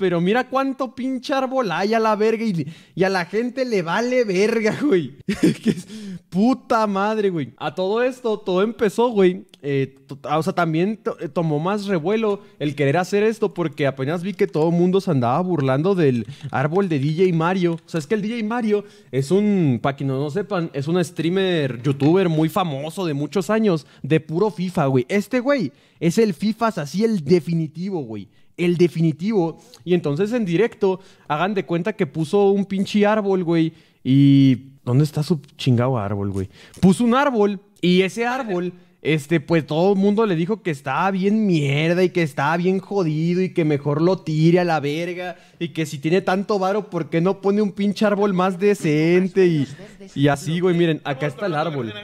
pero mira cuánto pinche árbol hay a la verga y, a la gente le vale verga, güey. puta madre, güey. A todo esto, todo empezó, güey. Eh, ah, o sea, también eh, tomó más revuelo el querer hacer esto porque apenas vi que todo el mundo se andaba burlando del árbol de DJ Mario. O sea, es que el DJ Mario es un, para quienes no sepan, es un streamer, youtuber muy famoso de muchos años, de puro FIFA, güey. Este güey es el FIFA así el definitivo, güey el definitivo. Y entonces en directo, hagan de cuenta que puso un pinche árbol, güey. Y. ¿Dónde está su chingado árbol, güey? Puso un árbol y ese árbol. Este, pues todo el mundo le dijo que estaba bien mierda y que estaba bien jodido y que mejor lo tire a la verga y que si tiene tanto varo, ¿por qué no pone un pinche árbol más decente? Y, y así, güey, miren, acá está el árbol.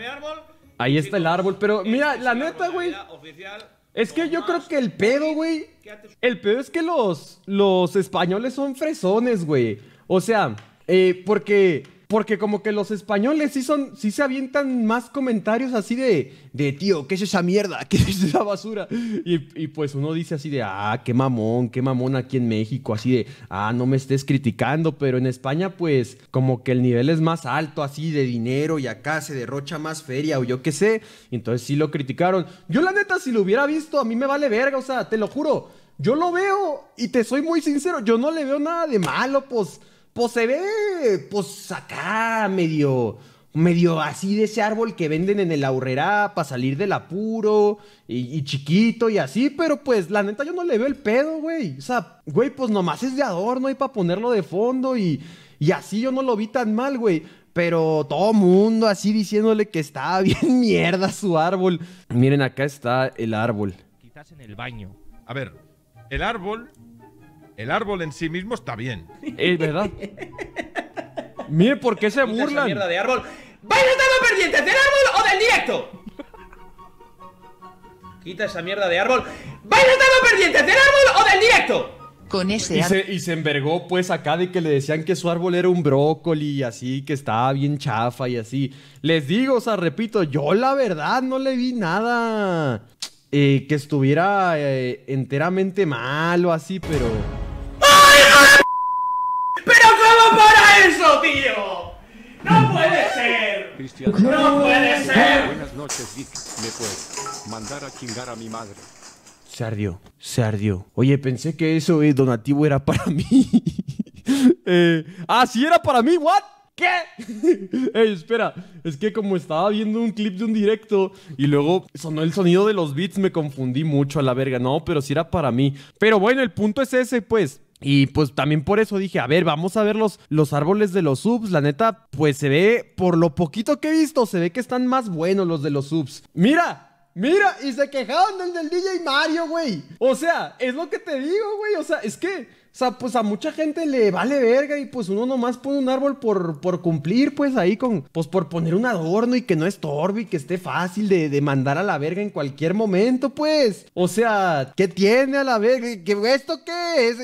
Ahí está el árbol, pero mira, la neta, güey. Es que yo creo que el pedo, güey. El pedo es que los, los españoles son fresones, güey. O sea, eh, porque porque como que los españoles sí son, sí se avientan más comentarios así de, de tío, ¿qué es esa mierda? ¿Qué es esa basura? Y, pues uno dice así de, ah, qué mamón, qué mamón aquí en México, así de, ah, no me estés criticando, pero en España pues como que el nivel es más alto así de dinero y acá se derrocha más feria o yo qué sé. Entonces sí lo criticaron. Yo la neta si lo hubiera visto, a mí me vale verga, o sea, te lo juro. Yo lo veo y te soy muy sincero, yo no le veo nada de malo, pues pues se ve, pues acá medio, medio así de ese árbol que venden en el aurrera para salir del apuro y, chiquito y así, pero pues la neta yo no le veo el pedo, güey. O sea, güey, pues nomás es de adorno y para ponerlo de fondo y, y así yo no lo vi tan mal, güey. Pero todo mundo así diciéndole que estaba bien mierda su árbol. Miren, acá está el árbol. Quizás en el baño. A ver, el árbol el árbol en sí mismo está bien. Es verdad. Mire por qué se burlan. mierda de árbol. ¡Vais a del árbol o del directo! Quita esa mierda de árbol. ¡Vais a estar perdientes del árbol o del directo! Con ese y se, envergó pues acá de que le decían que su árbol era un brócoli y así, que estaba bien chafa y así. Les digo, o sea, repito, yo la verdad no le vi nada eh, que estuviera eh, enteramente mal o así, pero... eso, tío! ¡No puede ser! ¡No puede ser! Buenas noches, Vic. Me puedes mandar a chingar a mi madre. Se ardió, se ardió. Oye, pensé que eso eh, donativo era para mí. eh, ah, sí era para mí, ¿what? ¿Qué? Ey, espera, es que como estaba viendo un clip de un directo y luego sonó el sonido de los beats, me confundí mucho a la verga. No, pero sí era para mí. Pero bueno, el punto es ese, pues. Y pues también por eso dije, a ver, vamos a ver los, árboles de los subs. La neta, pues se ve, por lo poquito que he visto, se ve que están más buenos los de los subs. ¡Mira! Mira, y se quejaron del, del DJ Mario, güey. O sea, es lo que te digo, güey. O sea, es que, o sea, pues a mucha gente le vale verga y pues uno nomás pone un árbol por, por cumplir, pues ahí con, pues por poner un adorno y que no estorbe y que esté fácil de, de mandar a la verga en cualquier momento, pues. O sea, ¿qué tiene a la verga? ¿Qué, ¿Esto qué es?